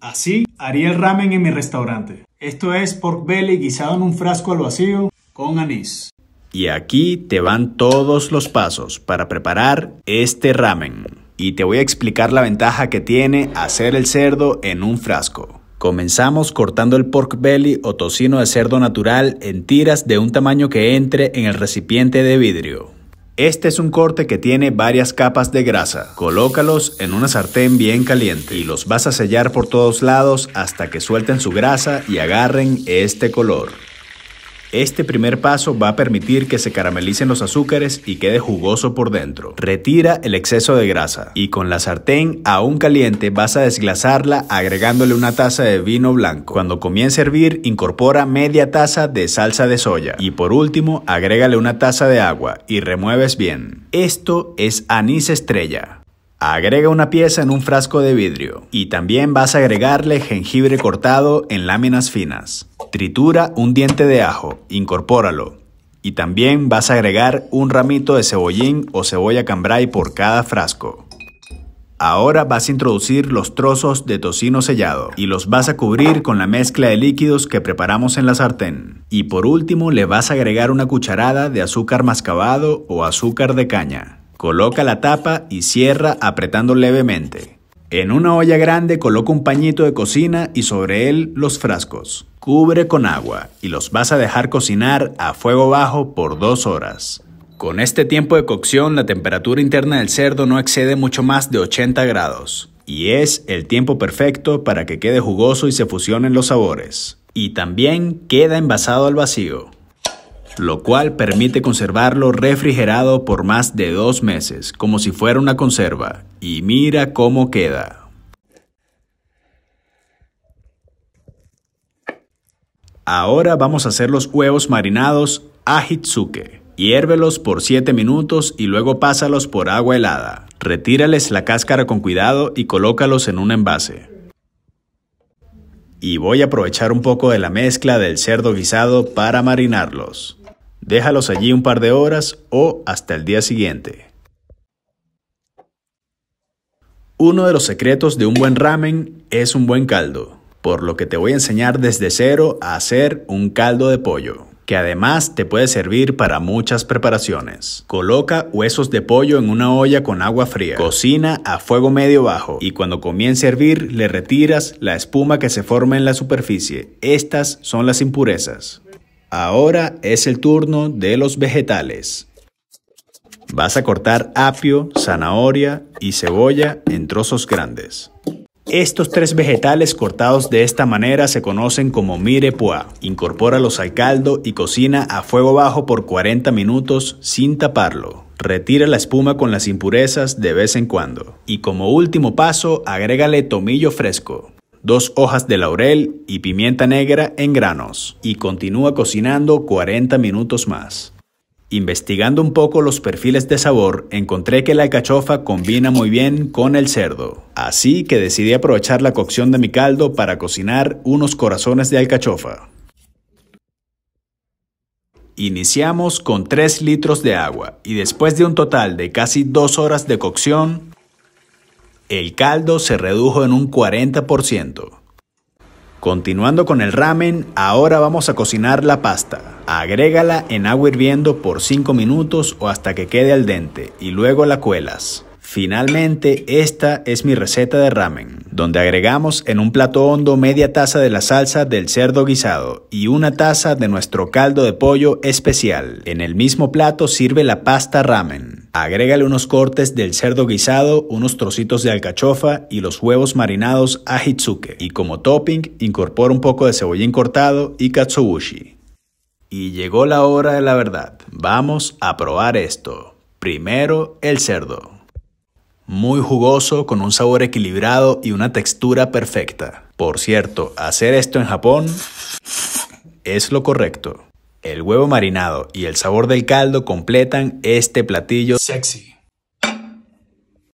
Así haría el ramen en mi restaurante. Esto es pork belly guisado en un frasco al vacío con anís. Y aquí te van todos los pasos para preparar este ramen. Y te voy a explicar la ventaja que tiene hacer el cerdo en un frasco. Comenzamos cortando el pork belly o tocino de cerdo natural en tiras de un tamaño que entre en el recipiente de vidrio. Este es un corte que tiene varias capas de grasa. Colócalos en una sartén bien caliente y los vas a sellar por todos lados hasta que suelten su grasa y agarren este color. Este primer paso va a permitir que se caramelicen los azúcares y quede jugoso por dentro. Retira el exceso de grasa y con la sartén aún caliente vas a desglasarla agregándole una taza de vino blanco. Cuando comience a hervir, incorpora media taza de salsa de soya y por último agrégale una taza de agua y remueves bien. Esto es anís estrella. Agrega una pieza en un frasco de vidrio y también vas a agregarle jengibre cortado en láminas finas. Tritura un diente de ajo, incorpóralo. Y también vas a agregar un ramito de cebollín o cebolla cambray por cada frasco. Ahora vas a introducir los trozos de tocino sellado y los vas a cubrir con la mezcla de líquidos que preparamos en la sartén. Y por último le vas a agregar una cucharada de azúcar mascabado o azúcar de caña. Coloca la tapa y cierra apretando levemente. En una olla grande coloca un pañito de cocina y sobre él los frascos. Cubre con agua y los vas a dejar cocinar a fuego bajo por dos horas. Con este tiempo de cocción la temperatura interna del cerdo no excede mucho más de 80 grados y es el tiempo perfecto para que quede jugoso y se fusionen los sabores. Y también queda envasado al vacío lo cual permite conservarlo refrigerado por más de dos meses, como si fuera una conserva. Y mira cómo queda. Ahora vamos a hacer los huevos marinados ajitsuke. Hiérvelos por 7 minutos y luego pásalos por agua helada. Retírales la cáscara con cuidado y colócalos en un envase y voy a aprovechar un poco de la mezcla del cerdo guisado para marinarlos. Déjalos allí un par de horas o hasta el día siguiente. Uno de los secretos de un buen ramen es un buen caldo, por lo que te voy a enseñar desde cero a hacer un caldo de pollo que además te puede servir para muchas preparaciones. Coloca huesos de pollo en una olla con agua fría. Cocina a fuego medio bajo y cuando comience a hervir le retiras la espuma que se forma en la superficie. Estas son las impurezas. Ahora es el turno de los vegetales. Vas a cortar apio, zanahoria y cebolla en trozos grandes. Estos tres vegetales cortados de esta manera se conocen como mirepoix. Incorpóralos al caldo y cocina a fuego bajo por 40 minutos sin taparlo. Retira la espuma con las impurezas de vez en cuando. Y como último paso, agrégale tomillo fresco dos hojas de laurel y pimienta negra en granos y continúa cocinando 40 minutos más. Investigando un poco los perfiles de sabor, encontré que la alcachofa combina muy bien con el cerdo, así que decidí aprovechar la cocción de mi caldo para cocinar unos corazones de alcachofa. Iniciamos con 3 litros de agua y después de un total de casi 2 horas de cocción, el caldo se redujo en un 40%. Continuando con el ramen, ahora vamos a cocinar la pasta. Agrégala en agua hirviendo por 5 minutos o hasta que quede al dente y luego la cuelas. Finalmente, esta es mi receta de ramen, donde agregamos en un plato hondo media taza de la salsa del cerdo guisado y una taza de nuestro caldo de pollo especial. En el mismo plato sirve la pasta ramen. Agrégale unos cortes del cerdo guisado, unos trocitos de alcachofa y los huevos marinados a hitsuke. Y como topping, incorpora un poco de cebollín cortado y katsubushi. Y llegó la hora de la verdad. Vamos a probar esto. Primero, el cerdo. Muy jugoso, con un sabor equilibrado y una textura perfecta. Por cierto, hacer esto en Japón es lo correcto. El huevo marinado y el sabor del caldo completan este platillo sexy.